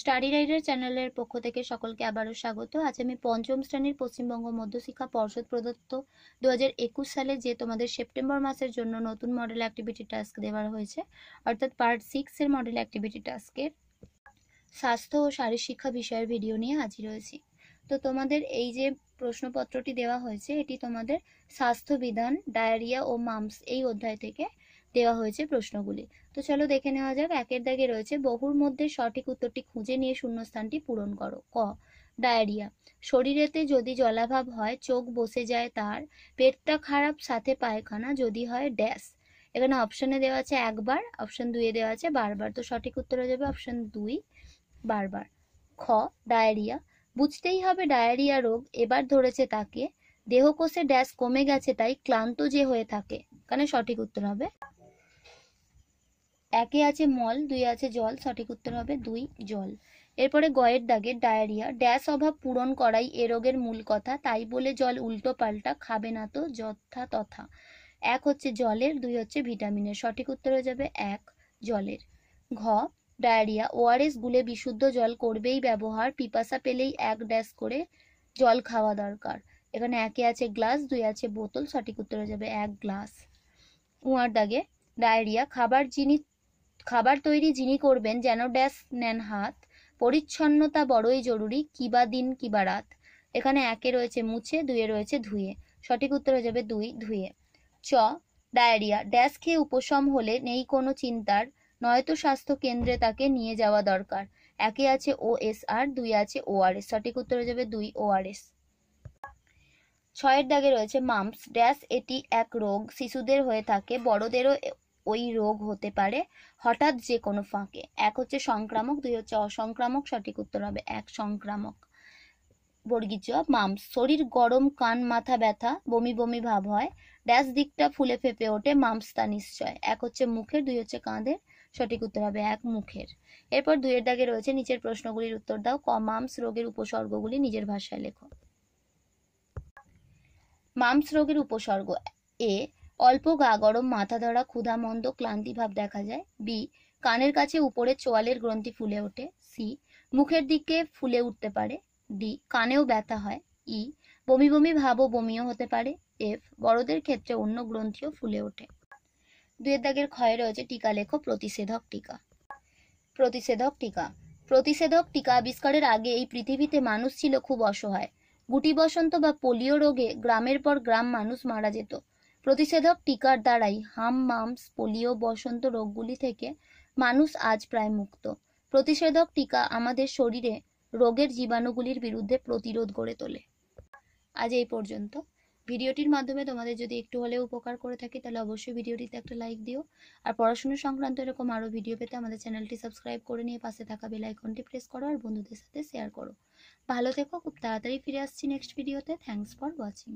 study rider চ্যানেলের পক্ষ থেকে সকলকে আবারও স্বাগত আজ আমি পঞ্চম শ্রেণীর পশ্চিমবঙ্গ মধ্যশিক্ষা পর্ষদ প্রদত্ত দু সালে যে তোমাদের সেপ্টেম্বর মাসের জন্য নতুন মডেল অ্যাক্টিভিটি টাস্ক দেওয়া হয়েছে অর্থাৎ পার্ট সিক্সের মডেল অ্যাক্টিভিটি টাস্কের স্বাস্থ্য ও শারীর শিক্ষা বিষয়ের ভিডিও নিয়ে হাজির হয়েছি তো তোমাদের এই যে প্রশ্নপত্রটি দেওয়া হয়েছে এটি তোমাদের স্বাস্থ্যবিধান ডায়রিয়া ও মামস এই অধ্যায় থেকে দেওয়া হয়েছে প্রশ্নগুলি তো চলো দেখে নেওয়া যাক একের দাগে রয়েছে বহুর মধ্যে সঠিক উত্তরটি খুঁজে নিয়ে শূন্যস্থানটি পূরণ করো ক ডায়রিয়া শরীরেতে যদি জলাভাব হয় চোখ বসে যায় তার পেটটা খারাপ সাথে পায়খানা যদি হয় ড্যাশ এখানে অপশনে দেওয়া আছে একবার অপশন দুইয়ে দেওয়া আছে বারবার তো সঠিক উত্তর হয়ে যাবে অপশন দুই বারবার খ ডায়রিয়া বুঝতেই হবে ডায়রিয়া রোগ এবার ধরেছে তাকে দেহকোষে ড্যাশ কমে গেছে তাই ক্লান্ত যে হয়ে থাকে কেন সঠিক উত্তর হবে একে আছে মল দুই আছে জল সঠিক উত্তর হবে দুই জল এরপরে গয়ের দাগে ডায়রিয়া ড্যাশ অভাব পূরণ করাই এ রোগের মূল কথা তাই বলে জল উল্টো পাল্টা খাবে না তো যথা তথা এক হচ্ছে জলের দুই হচ্ছে ভিটামিনের সঠিক উত্তর হয়ে যাবে এক জলের ঘ ডায়রিয়া ওআরএস গুলে বিশুদ্ধ জল করবেই ব্যবহার পিপাসা পেলেই এক ড্যাশ করে জল খাওয়া দরকার এখানে একে আছে গ্লাস দুই আছে বোতল সঠিক উত্তর হয়ে যাবে এক গ্লাস উঁয়ার দাগে ডায়রিয়া খাবার জিনিস খাবার তৈরি যিনি করবেন যেন ড্যাশ নেন হাত পরিচ্ছন্নতা বড়ই জরুরি কিবা দিন কিবা রাত এখানে একে রয়েছে মুছে দুয়ে রয়েছে ধুয়ে সঠিক উত্তর হয়ে যাবে দুই ধুয়ে চ ডায়রিয়া ড্যাশ খেয়ে উপশম হলে নেই কোনো চিন্তার নয়তো স্বাস্থ্য কেন্দ্রে তাকে নিয়ে যাওয়া দরকার একে আছে ও এস আর দুই আছে ওআরএস সঠিক উত্তর হয়ে যাবে দুই ওআরএস ছয়ের দাগে রয়েছে মাম্পস ড্যাশ এটি এক রোগ শিশুদের হয়ে থাকে বড়দেরও ওই রোগ হতে পারে হঠাৎ যে কোনো ফাঁকে এক হচ্ছে সংক্রামক দুই হচ্ছে অসংক্রামক সঠিক উত্তর হবে এক সংক্রামক বর্গী চ মামস শরীর গরম কান মাথা ব্যথা বমি বমি ভাব হয় ড্যাশ দিকটা ফুলে ফেপে ওঠে মামস তা নিশ্চয় এক হচ্ছে মুখের দুই হচ্ছে কাঁধের সঠিক উত্তর হবে এক মুখের এরপর দুইয়ের দাগে রয়েছে নিচের প্রশ্নগুলির উত্তর দাও ক মামস রোগের উপসর্গগুলি নিজের ভাষায় লেখো মামস রোগের উপসর্গ এ অল্প গা গরম মাথা ধরা ক্ষুধা মন্দ ক্লান্তিভাব দেখা যায় বি কানের কাছে উপরে চোয়ালের গ্রন্থি ফুলে ওঠে সি মুখের দিকে ফুলে উঠতে পারে ডি কানেও ব্যথা হয় ই বমি বমি ভাবও বমিও হতে পারে এফ বড়দের ক্ষেত্রে অন্য গ্রন্থিও ফুলে ওঠে দুয়ের দাগের ক্ষয় রয়েছে টিকা লেখো প্রতিষেধক টিকা প্রতিষেধক টিকা প্রতিষেধক টিকা আবিষ্কারের আগে এই পৃথিবীতে মানুষ ছিল খুব অসহায় গুটি বসন্ত বা পোলিও রোগে গ্রামের পর গ্রাম মানুষ মারা যেত প্রতিষেধক টিকার দ্বারাই হাম মামস পোলিও বসন্ত রোগগুলি থেকে মানুষ আজ প্রায় মুক্ত প্রতিষেধক টিকা আমাদের শরীরে রোগের জীবাণুগুলির বিরুদ্ধে প্রতিরোধ গড়ে তোলে আজ এই পর্যন্ত ভিডিওটির মাধ্যমে তোমাদের যদি একটু হলেও উপকার করে থাকি তাহলে অবশ্যই ভিডিওটিতে একটা লাইক দিও আর পড়াশোনা সংক্রান্ত এরকম আরও ভিডিও পেতে আমাদের চ্যানেলটি সাবস্ক্রাইব করে নিয়ে পাশে থাকা বেল আইকনটি প্রেস করো আর বন্ধুদের সাথে শেয়ার করো ভালো থেকো খুব তাড়াতাড়ি ফিরে আসছি নেক্সট ভিডিওতে থ্যাংকস ফর ওয়াচিং